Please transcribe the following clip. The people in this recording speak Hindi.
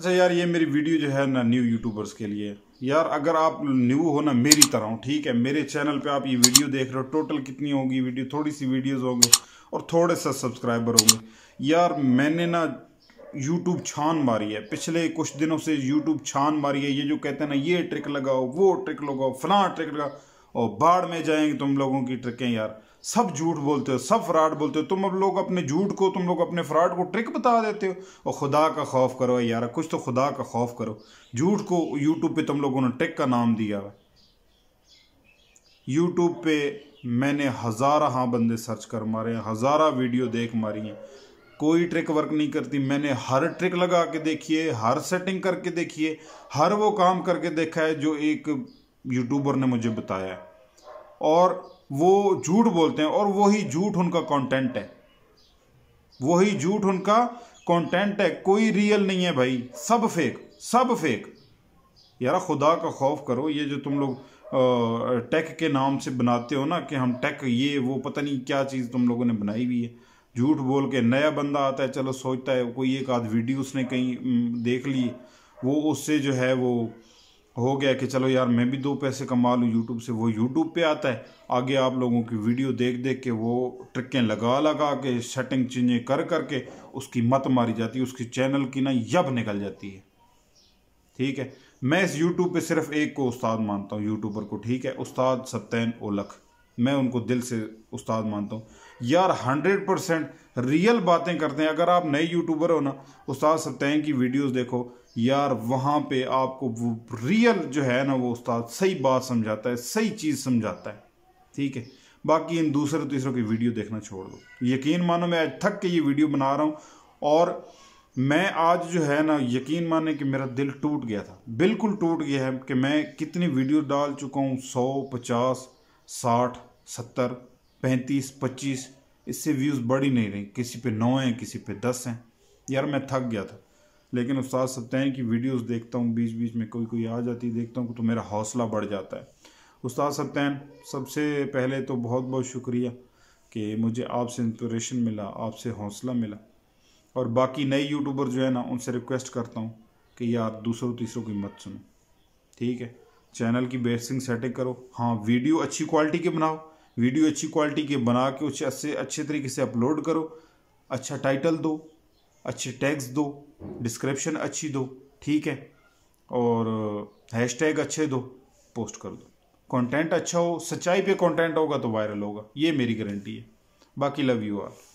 अच्छा यार ये मेरी वीडियो जो है ना न्यू यूट्यूबर्स के लिए यार अगर आप न्यू हो ना मेरी तरह हो ठीक है मेरे चैनल पे आप ये वीडियो देख रहे हो टोटल कितनी होगी वीडियो थोड़ी सी वीडियोस होंगे और थोड़े से सब्सक्राइबर होंगे यार मैंने ना यूट्यूब छान मारी है पिछले कुछ दिनों से यूट्यूब छान मारी है ये जो कहते हैं ना ये ट्रिक लगाओ वो ट्रिक लगाओ फला ट्रिक लगाओ और बाढ़ में जाएंगे तुम लोगों की ट्रिकें यार सब झूठ बोलते हो सब फ्रॉड बोलते हो तुम अब लोग अपने झूठ को तुम लोग अपने फ्रॉड को ट्रिक बता देते हो और खुदा का खौफ करो यार कुछ तो खुदा का खौफ करो झूठ को यूट्यूब पे तुम लोगों ने ट्रिक का नाम दिया है यूट्यूब पे मैंने हजार हाँ बंदे सर्च कर मारे हैं हजारा वीडियो देख मारी हैं कोई ट्रिक वर्क नहीं करती मैंने हर ट्रिक लगा के देखी है हर सेटिंग करके देखी है हर वो काम करके देखा है जो एक यूट्यूबर ने मुझे बताया और वो झूठ बोलते हैं और वही झूठ उनका कंटेंट है वही झूठ उनका कंटेंट है कोई रियल नहीं है भाई सब फेक सब फेक यार खुदा का खौफ करो ये जो तुम लोग टेक के नाम से बनाते हो ना कि हम टेक ये वो पता नहीं क्या चीज़ तुम लोगों ने बनाई हुई है झूठ बोल के नया बंदा आता है चलो सोचता है कोई एक आध वीडियो उसने कहीं देख ली वो उससे जो है वो हो गया कि चलो यार मैं भी दो पैसे कमा लूँ यूट्यूब से वो यूट्यूब पे आता है आगे आप लोगों की वीडियो देख देख के वो ट्रिकें लगा लगा के सेटिंग चेंजें कर करके उसकी मत मारी जाती है उसकी चैनल की ना यब निकल जाती है ठीक है मैं इस यूट्यूब पे सिर्फ एक को उस्ताद मानता हूँ यूट्यूबर को ठीक है उस्ताद सत्यन ओलख मैं उनको दिल से उस्ताद मानता हूँ यार हंड्रेड परसेंट रियल बातें करते हैं अगर आप नए यूट्यूबर हो ना उस्ताद सत्यन की वीडियोस देखो यार वहाँ पे आपको वो रियल जो है ना वो उस्ताद सही बात समझाता है सही चीज़ समझाता है ठीक है बाकी इन दूसरे तीसरों की वीडियो देखना छोड़ दो यकीन मानो मैं आज थक के ये वीडियो बना रहा हूँ और मैं आज जो है ना यकीन माने कि मेरा दिल टूट गया था बिल्कुल टूट गया है कि मैं कितनी वीडियो डाल चुका हूँ सौ पचास साठ सत्तर पैंतीस पच्चीस इससे व्यूज़ बढ़ ही नहीं रहे किसी पे नौ हैं किसी पे दस हैं यार मैं थक गया था लेकिन उस्ताद सत्याह की वीडियोस देखता हूँ बीच बीच में कोई कोई आ जाती देखता हूँ तो मेरा हौसला बढ़ जाता है उस्ताद सत्यान सबसे पहले तो बहुत बहुत शुक्रिया कि मुझे आपसे इंस्परेशन मिला आपसे हौसला मिला और बाकी नए यूट्यूबर जो है ना उनसे रिक्वेस्ट करता हूँ कि यार दूसरों तीसरों की मत सुनो ठीक है चैनल की बेसिंग सेटिंग करो हाँ वीडियो अच्छी क्वालिटी की बनाओ वीडियो अच्छी क्वालिटी के बना के उसे अच्छे अच्छे तरीके से अपलोड करो अच्छा टाइटल दो अच्छे टैग्स दो डिस्क्रिप्शन अच्छी दो ठीक है और हैशटैग अच्छे दो पोस्ट कर दो कंटेंट अच्छा हो सच्चाई पे कंटेंट होगा तो वायरल होगा ये मेरी गारंटी है बाकी लव यू आर